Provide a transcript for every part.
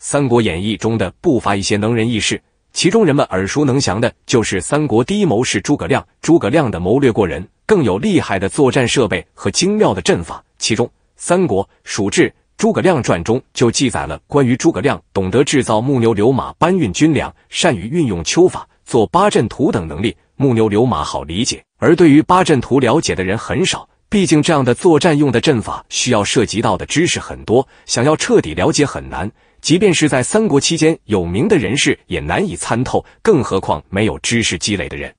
《三国演义》中的不乏一些能人异士，其中人们耳熟能详的就是三国第一谋士诸葛亮。诸葛亮的谋略过人，更有厉害的作战设备和精妙的阵法。其中，《三国·蜀志·诸葛亮传》中就记载了关于诸葛亮懂得制造木牛流马搬运军粮、善于运用秋法做八阵图等能力。木牛流马好理解，而对于八阵图了解的人很少，毕竟这样的作战用的阵法需要涉及到的知识很多，想要彻底了解很难。即便是在三国期间有名的人士也难以参透，更何况没有知识积累的人。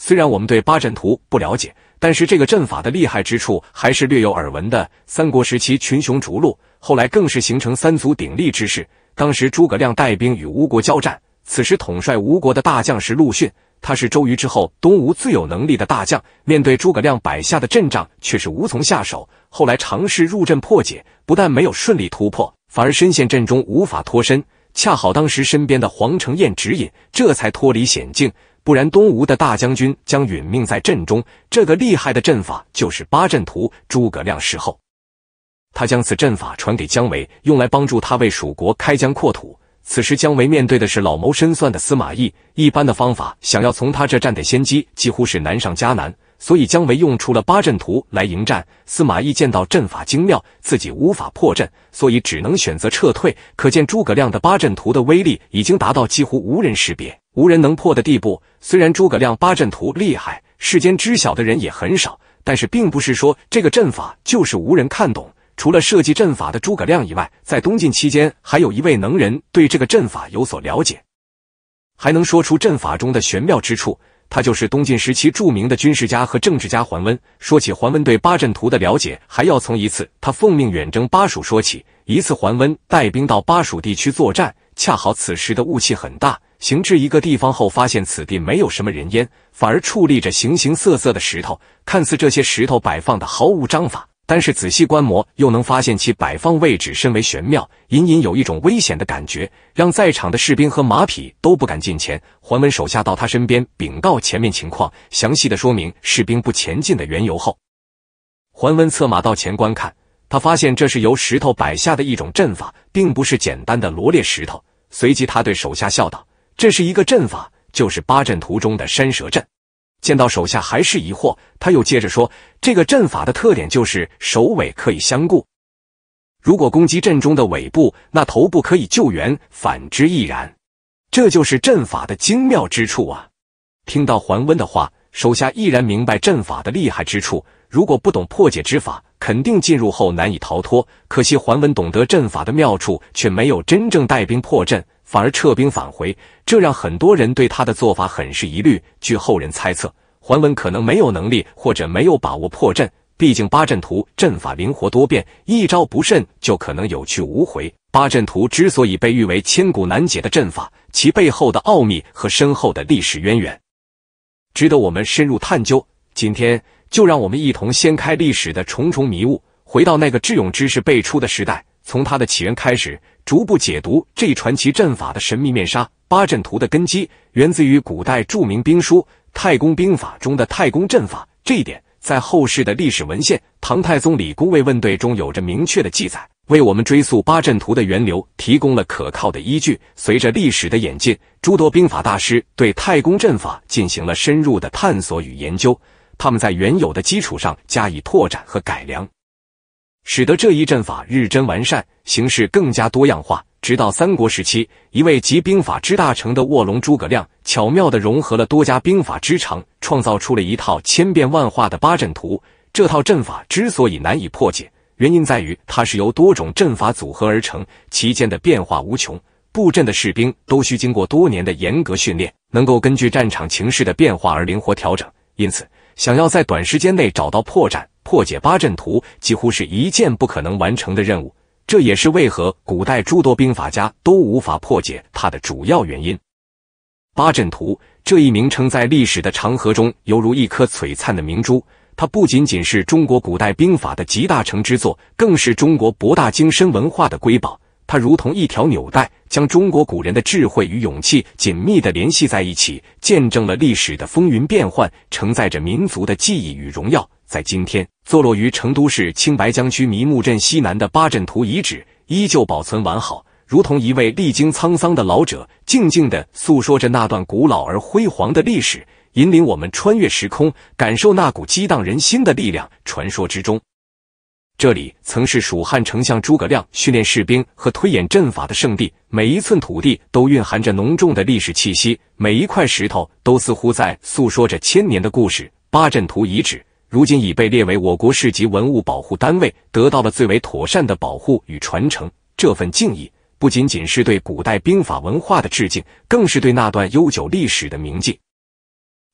虽然我们对八阵图不了解，但是这个阵法的厉害之处还是略有耳闻的。三国时期群雄逐鹿，后来更是形成三足鼎立之势。当时诸葛亮带兵与吴国交战，此时统帅吴国的大将是陆逊，他是周瑜之后东吴最有能力的大将。面对诸葛亮摆下的阵仗，却是无从下手。后来尝试入阵破解，不但没有顺利突破。反而深陷阵中无法脱身，恰好当时身边的黄承彦指引，这才脱离险境。不然，东吴的大将军将殒命在阵中。这个厉害的阵法就是八阵图，诸葛亮事后，他将此阵法传给姜维，用来帮助他为蜀国开疆扩土。此时姜维面对的是老谋深算的司马懿，一般的方法想要从他这占得先机，几乎是难上加难。所以姜维用出了八阵图来迎战司马懿，见到阵法精妙，自己无法破阵，所以只能选择撤退。可见诸葛亮的八阵图的威力已经达到几乎无人识别、无人能破的地步。虽然诸葛亮八阵图厉害，世间知晓的人也很少，但是并不是说这个阵法就是无人看懂。除了设计阵法的诸葛亮以外，在东晋期间还有一位能人对这个阵法有所了解，还能说出阵法中的玄妙之处。他就是东晋时期著名的军事家和政治家桓温。说起桓温对八阵图的了解，还要从一次他奉命远征巴蜀说起。一次，桓温带兵到巴蜀地区作战，恰好此时的雾气很大。行至一个地方后，发现此地没有什么人烟，反而矗立着形形色色的石头，看似这些石头摆放的毫无章法。但是仔细观摩，又能发现其摆放位置甚为玄妙，隐隐有一种危险的感觉，让在场的士兵和马匹都不敢近前。桓温手下到他身边禀告前面情况，详细的说明士兵不前进的缘由后，桓温策马到前观看，他发现这是由石头摆下的一种阵法，并不是简单的罗列石头。随即他对手下笑道：“这是一个阵法，就是八阵图中的山蛇阵。”见到手下还是疑惑，他又接着说：“这个阵法的特点就是首尾可以相顾，如果攻击阵中的尾部，那头部可以救援，反之亦然。这就是阵法的精妙之处啊！”听到桓温的话，手下毅然明白阵法的厉害之处。如果不懂破解之法，肯定进入后难以逃脱。可惜桓温懂得阵法的妙处，却没有真正带兵破阵。反而撤兵返回，这让很多人对他的做法很是疑虑。据后人猜测，桓温可能没有能力或者没有把握破阵。毕竟八阵图阵法灵活多变，一招不慎就可能有去无回。八阵图之所以被誉为千古难解的阵法，其背后的奥秘和深厚的历史渊源，值得我们深入探究。今天，就让我们一同掀开历史的重重迷雾，回到那个智勇知识辈出的时代，从它的起源开始。逐步解读这一传奇阵法的神秘面纱。八阵图的根基源自于古代著名兵书《太公兵法》中的太公阵法，这一点在后世的历史文献《唐太宗李公问对》中有着明确的记载，为我们追溯八阵图的源流提供了可靠的依据。随着历史的演进，诸多兵法大师对太公阵法进行了深入的探索与研究，他们在原有的基础上加以拓展和改良。使得这一阵法日臻完善，形式更加多样化。直到三国时期，一位集兵法之大成的卧龙诸葛亮，巧妙的融合了多家兵法之长，创造出了一套千变万化的八阵图。这套阵法之所以难以破解，原因在于它是由多种阵法组合而成，其间的变化无穷。布阵的士兵都需经过多年的严格训练，能够根据战场情势的变化而灵活调整。因此，想要在短时间内找到破绽。破解八阵图几乎是一件不可能完成的任务，这也是为何古代诸多兵法家都无法破解它的主要原因。八阵图这一名称在历史的长河中犹如一颗璀璨的明珠，它不仅仅是中国古代兵法的集大成之作，更是中国博大精深文化的瑰宝。它如同一条纽带，将中国古人的智慧与勇气紧密的联系在一起，见证了历史的风云变幻，承载着民族的记忆与荣耀。在今天，坐落于成都市青白江区迷木镇西南的八阵图遗址，依旧保存完好，如同一位历经沧桑的老者，静静的诉说着那段古老而辉煌的历史，引领我们穿越时空，感受那股激荡人心的力量。传说之中，这里曾是蜀汉丞相诸葛亮训练士兵和推演阵法的圣地，每一寸土地都蕴含着浓重的历史气息，每一块石头都似乎在诉说着千年的故事。八阵图遗址。如今已被列为我国市级文物保护单位，得到了最为妥善的保护与传承。这份敬意，不仅仅是对古代兵法文化的致敬，更是对那段悠久历史的铭记，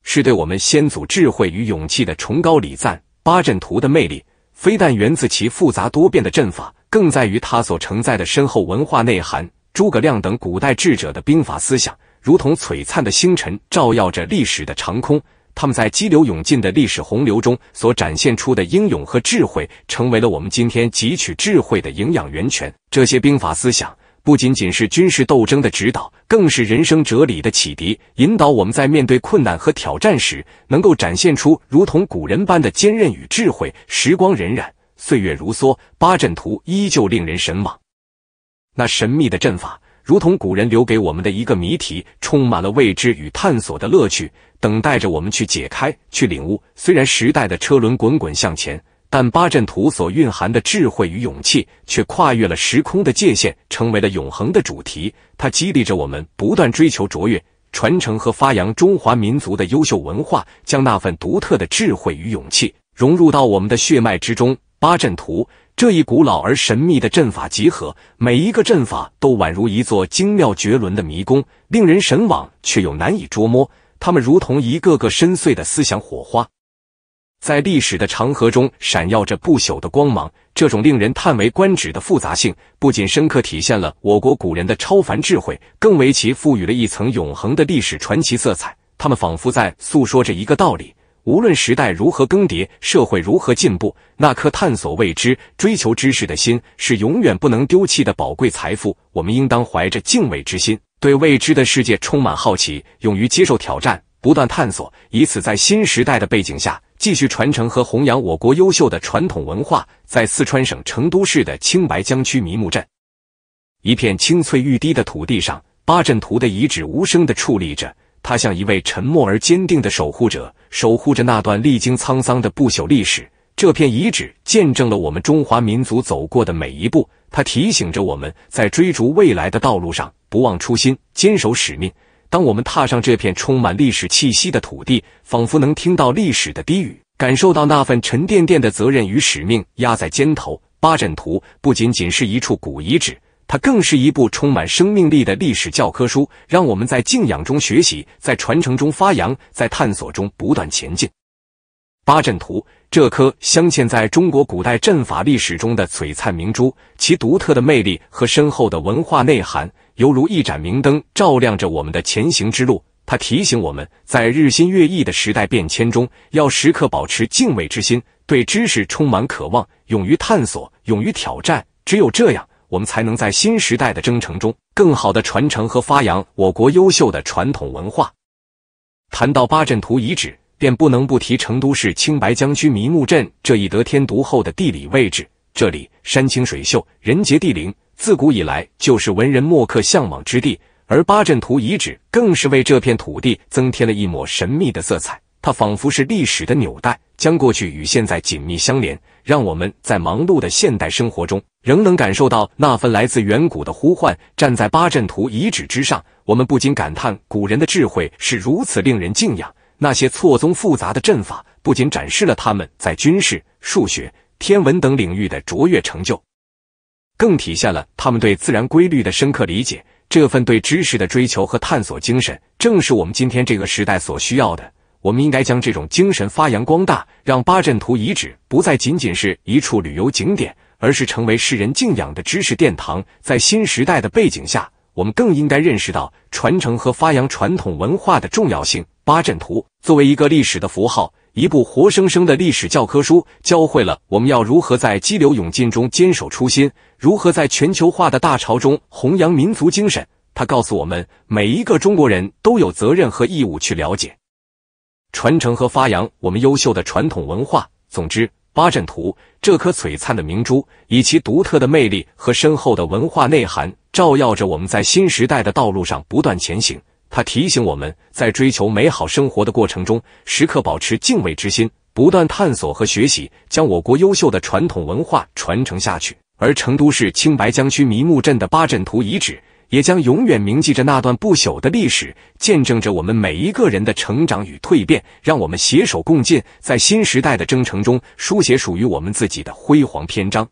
是对我们先祖智慧与勇气的崇高礼赞。八阵图的魅力，非但源自其复杂多变的阵法，更在于它所承载的深厚文化内涵。诸葛亮等古代智者的兵法思想，如同璀璨的星辰，照耀着历史的长空。他们在激流勇进的历史洪流中所展现出的英勇和智慧，成为了我们今天汲取智慧的营养源泉。这些兵法思想不仅仅是军事斗争的指导，更是人生哲理的启迪，引导我们在面对困难和挑战时，能够展现出如同古人般的坚韧与智慧。时光荏苒，岁月如梭，八阵图依旧令人神往，那神秘的阵法。如同古人留给我们的一个谜题，充满了未知与探索的乐趣，等待着我们去解开、去领悟。虽然时代的车轮滚滚向前，但八阵图所蕴含的智慧与勇气，却跨越了时空的界限，成为了永恒的主题。它激励着我们不断追求卓越，传承和发扬中华民族的优秀文化，将那份独特的智慧与勇气融入到我们的血脉之中。八阵图。这一古老而神秘的阵法集合，每一个阵法都宛如一座精妙绝伦的迷宫，令人神往却又难以捉摸。它们如同一个个深邃的思想火花，在历史的长河中闪耀着不朽的光芒。这种令人叹为观止的复杂性，不仅深刻体现了我国古人的超凡智慧，更为其赋予了一层永恒的历史传奇色彩。他们仿佛在诉说着一个道理。无论时代如何更迭，社会如何进步，那颗探索未知、追求知识的心是永远不能丢弃的宝贵财富。我们应当怀着敬畏之心，对未知的世界充满好奇，勇于接受挑战，不断探索，以此在新时代的背景下继续传承和弘扬我国优秀的传统文化。在四川省成都市的青白江区迷木镇，一片青翠欲滴的土地上，八阵图的遗址无声地矗立着，它像一位沉默而坚定的守护者。守护着那段历经沧桑的不朽历史，这片遗址见证了我们中华民族走过的每一步。它提醒着我们，在追逐未来的道路上，不忘初心，坚守使命。当我们踏上这片充满历史气息的土地，仿佛能听到历史的低语，感受到那份沉甸甸的责任与使命压在肩头。八阵图不仅仅是一处古遗址。它更是一部充满生命力的历史教科书，让我们在敬仰中学习，在传承中发扬，在探索中不断前进。八阵图，这颗镶嵌在中国古代阵法历史中的璀璨明珠，其独特的魅力和深厚的文化内涵，犹如一盏明灯，照亮着我们的前行之路。它提醒我们，在日新月异的时代变迁中，要时刻保持敬畏之心，对知识充满渴望，勇于探索，勇于挑战。只有这样。我们才能在新时代的征程中，更好的传承和发扬我国优秀的传统文化。谈到八阵图遗址，便不能不提成都市青白江区迷木镇这一得天独厚的地理位置。这里山清水秀，人杰地灵，自古以来就是文人墨客向往之地。而八阵图遗址更是为这片土地增添了一抹神秘的色彩。它仿佛是历史的纽带，将过去与现在紧密相连，让我们在忙碌的现代生活中。仍能感受到那份来自远古的呼唤。站在八阵图遗址之上，我们不禁感叹古人的智慧是如此令人敬仰。那些错综复杂的阵法，不仅展示了他们在军事、数学、天文等领域的卓越成就，更体现了他们对自然规律的深刻理解。这份对知识的追求和探索精神，正是我们今天这个时代所需要的。我们应该将这种精神发扬光大，让八阵图遗址不再仅仅是一处旅游景点。而是成为世人敬仰的知识殿堂。在新时代的背景下，我们更应该认识到传承和发扬传统文化的重要性。八阵图作为一个历史的符号，一部活生生的历史教科书，教会了我们要如何在激流勇进中坚守初心，如何在全球化的大潮中弘扬民族精神。它告诉我们，每一个中国人都有责任和义务去了解、传承和发扬我们优秀的传统文化。总之，八阵图。这颗璀璨的明珠，以其独特的魅力和深厚的文化内涵，照耀着我们在新时代的道路上不断前行。它提醒我们在追求美好生活的过程中，时刻保持敬畏之心，不断探索和学习，将我国优秀的传统文化传承下去。而成都市青白江区迷木镇的八阵图遗址。也将永远铭记着那段不朽的历史，见证着我们每一个人的成长与蜕变。让我们携手共进，在新时代的征程中，书写属于我们自己的辉煌篇章。